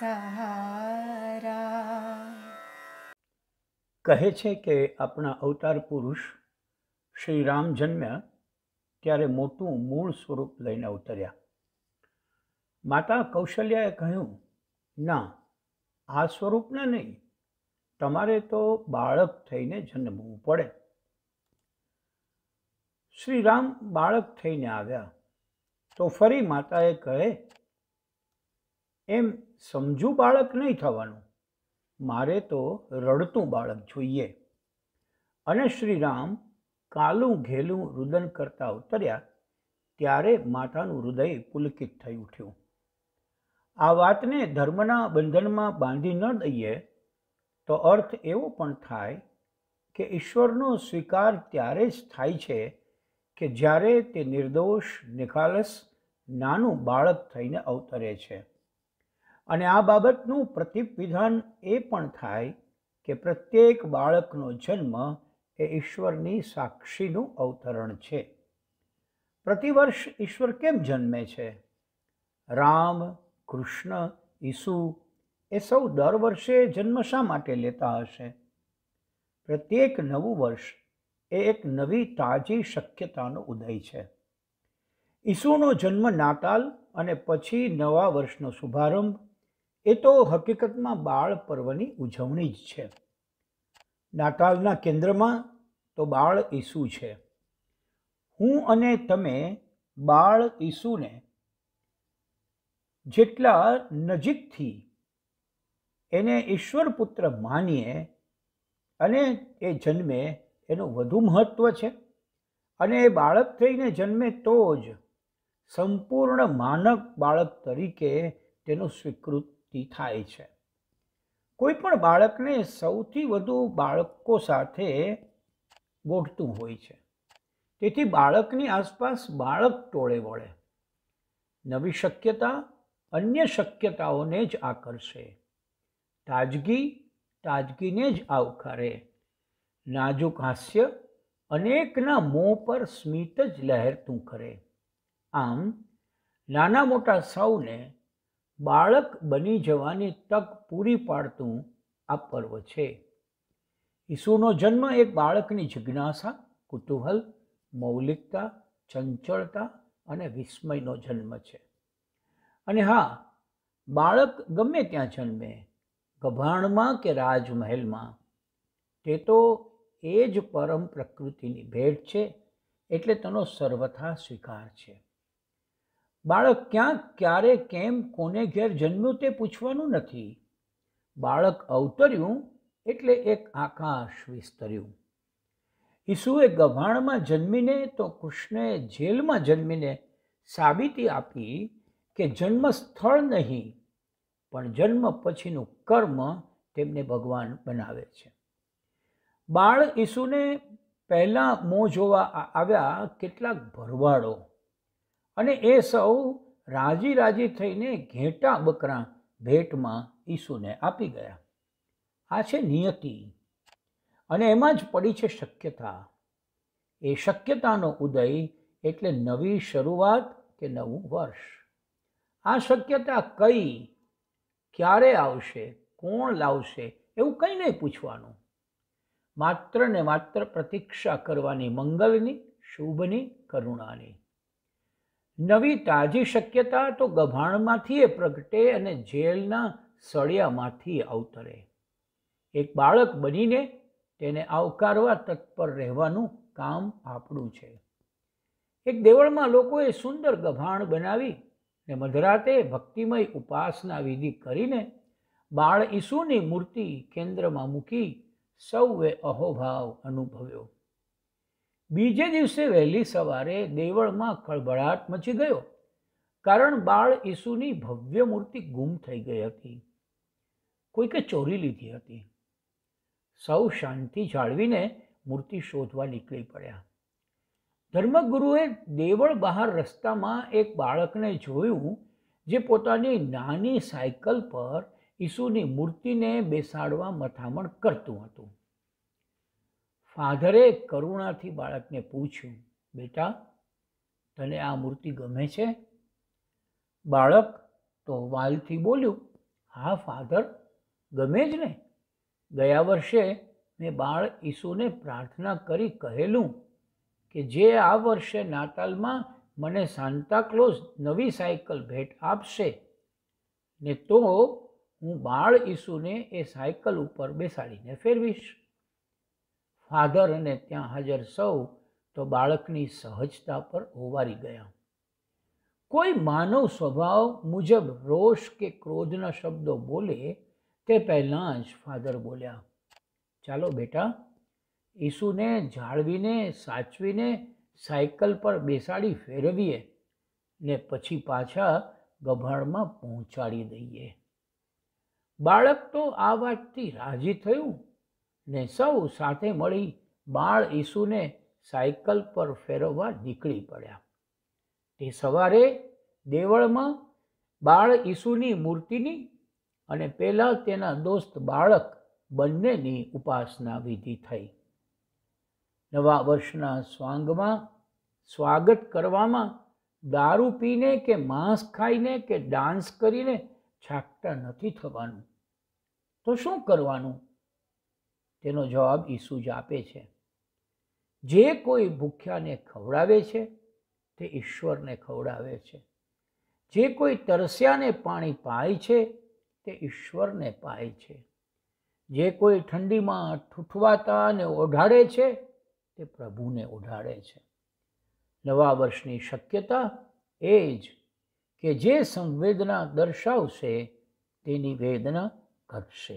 સહારા કહે છે કે આપણા અવતાર પુરુષ શ્રી રામ જન્મ્યા ત્યારે મોટું મૂળ સ્વરૂપ લઈને ઉતર્યા માતા કૌશલ્યાએ કહ્યું ના આ સ્વરૂપને નહીં તમારે તો બાળક થઈને જન્મવું પડે શ્રી રામ બાળક થઈને આવ્યા તો ફરી માતાએ કહે એમ સમજુ બાળક નહીં થવાનું મારે તો રડતું બાળક જોઈએ અને શ્રીરામ કાલું ઘેલું રુદન કરતા ઉતર્યા ત્યારે માતાનું હૃદય પુલકિત થઈ ઉઠ્યું આ વાતને ધર્મના બંધનમાં બાંધી ન દઈએ તો અર્થ એવો પણ થાય કે ઈશ્વરનો સ્વીકાર ત્યારે જ થાય છે કે જ્યારે તે નિર્દોષ નિખાલસ નાનું બાળક થઈને અવતરે છે અને આ બાબતનું પ્રતિપિધાન એ પણ થાય કે પ્રત્યેક બાળકનો જન્મ એ ઈશ્વરની સાક્ષીનું અવતરણ છે પ્રતિવર્ષ ઈશ્વર કેમ જન્મે છે રામ કૃષ્ણ ઈસુ એ સૌ દર વર્ષે જન્મ શા માટે લેતા હશે પ્રત્યેક નવું વર્ષ એ એક નવી તાજી શક્યતાનો ઉદય છે ઈસુનો જન્મ નાતાલ અને પછી નવા વર્ષનો શુભારંભ એ તો હકીકતમાં બાળ પર્વની ઉજવણી જ છે નાતાલના કેન્દ્રમાં તો બાળ ઈસુ છે હું અને તમે બાળ ઈસુને જેટલા નજીકથી એને ઈશ્વર પુત્ર માનીએ અને એ જન્મે એનું વધુ મહત્ત્વ છે અને એ બાળક થઈને જન્મે તો જ સંપૂર્ણ માનક બાળક તરીકે તેનું સ્વીકૃત નિવૃત્તિ થાય છે કોઈ પણ બાળકને સૌથી વધુ બાળકો સાથે ગોઠતું હોય છે તેથી બાળકની આસપાસ બાળક ટોળે વળે નવી શક્યતા અન્ય શક્યતાઓને જ આકર્ષે તાજગી તાજગીને જ આવકારે નાજુક હાસ્ય અનેકના મોં પર સ્મિત જ લહેરતું કરે આમ નાના મોટા સૌને બાળક બની જવાની તક પૂરી પાડતું આ પર્વ છે ઈસુનો જન્મ એક બાળકની જિજ્ઞાસા કુતૂહલ મૌલિકતા ચંચળતા અને વિસ્મયનો જન્મ છે અને હા બાળક ગમે ત્યાં જન્મે ગભાણમાં કે રાજમહેલમાં તે તો એ જ પરમ પ્રકૃતિની ભેટ છે એટલે તેનો સર્વથા સ્વીકાર છે બાળક ક્યાં ક્યારે કેમ કોને ઘેર જન્મ્યું તે પૂછવાનું નથી બાળક અવતર્યું એટલે એક આકાશ વિસ્તર્યું ઈસુએ ગભાણમાં જન્મીને તો કૃષ્ણે જેલમાં જન્મીને સાબિતી આપી કે જન્મ સ્થળ નહીં પણ જન્મ પછીનું કર્મ તેમને ભગવાન બનાવે છે બાળ ઈસુને પહેલાં મોં જોવા આવ્યા કેટલાક ભરવાડો અને એ સૌ રાજી રાજી થઈને ઘેટા બકરા ભેટમાં ઈસુને આપી ગયા આ છે નિયતિ અને એમાં જ પડી છે શક્યતા એ શક્યતાનો ઉદય એટલે નવી શરૂઆત કે નવું વર્ષ આ શક્યતા કઈ ક્યારે આવશે કોણ લાવશે એવું કંઈ નહીં પૂછવાનું માત્ર ને માત્ર પ્રતીક્ષા કરવાની મંગલની શુભની કરુણાની નવી તાજી શક્યતા તો ગભાણમાંથી એ પ્રગટે અને જેલના સળિયામાંથી અવતરે એક બાળક બનીને તેને આવકારવા તત્પર રહેવાનું કામ આપણું છે એક દેવળમાં લોકોએ સુંદર ગભાણ બનાવી ને મધરાતે ભક્તિમય ઉપાસના વિધિ કરીને બાળ ઈસુની મૂર્તિ કેન્દ્રમાં મૂકી સૌએ અહોભાવ અનુભવ્યો બીજે દિવસે વહેલી સવારે દેવળમાં ખળભળાટ મચી ગયો કારણ બાળ ઈસુની ભવ્ય મૂર્તિ ગુમ થઈ ગઈ હતી કોઈકે ચોરી લીધી હતી સૌ શાંતિ જાળવીને મૂર્તિ શોધવા નીકળી પડ્યા ધર્મગુરુએ દેવળ બહાર રસ્તામાં એક બાળકને જોયું જે પોતાની નાની સાયકલ પર ઈસુની મૂર્તિને બેસાડવા મથામણ કરતું હતું ફાધરે કરુણાથી બાળકને પૂછ્યું બેટા તને આ મૂર્તિ ગમે છે બાળક તો વાલથી બોલ્યું હા ફાધર ગમે જ ને ગયા વર્ષે મેં બાળ ઈસુને પ્રાર્થના કરી કહેલું કે જે આ વર્ષે નાતાલમાં મને સાન્તાક્લોઝ નવી સાયકલ ભેટ આપશે ને તો હું બાળ ઈસુને એ સાયકલ ઉપર બેસાડીને ફેરવીશ ફાધર અને ત્યાં હાજર સૌ તો બાળકની સહજતા પર હોવારી ગયા કોઈ માનવ સ્વભાવ મુજબ રોષ કે ક્રોધના શબ્દો બોલે તે પહેલાં જ ફાધર બોલ્યા ચાલો બેટા ઈસુને જાળવીને સાચવીને સાયકલ પર બેસાડી ફેરવીએ ને પછી પાછા ગભાણમાં પહોંચાડી દઈએ બાળક તો આ વાતથી રાજી થયું ને સૌ સાથે મળી બાળ ઈસુને સાયકલ પર ફેરવવા નીકળી પડ્યા તે સવારે દેવળમાં બાળ ઈસુની મૂર્તિની અને પહેલાં તેના દોસ્ત બાળક બંનેની ઉપાસના વિધિ થઈ નવા વર્ષના સ્વાંગમાં સ્વાગત કરવામાં દારૂ પીને કે માંસ ખાઈને કે ડાન્સ કરીને છાકટા નથી થવાનું તો શું કરવાનું તેનો જવાબ ઈસુ જ આપે છે જે કોઈ ભૂખ્યાને ખવડાવે છે તે ઈશ્વરને ખવડાવે છે જે કોઈ તરસ્યાને પાણી પાય છે તે ઈશ્વરને પાય છે જે કોઈ ઠંડીમાં ઠૂઠવાતા અને ઓઢાડે છે તે પ્રભુને ઓઢાડે છે નવા વર્ષની શક્યતા એ જ કે જે સંવેદના દર્શાવશે તેની વેદના ઘટશે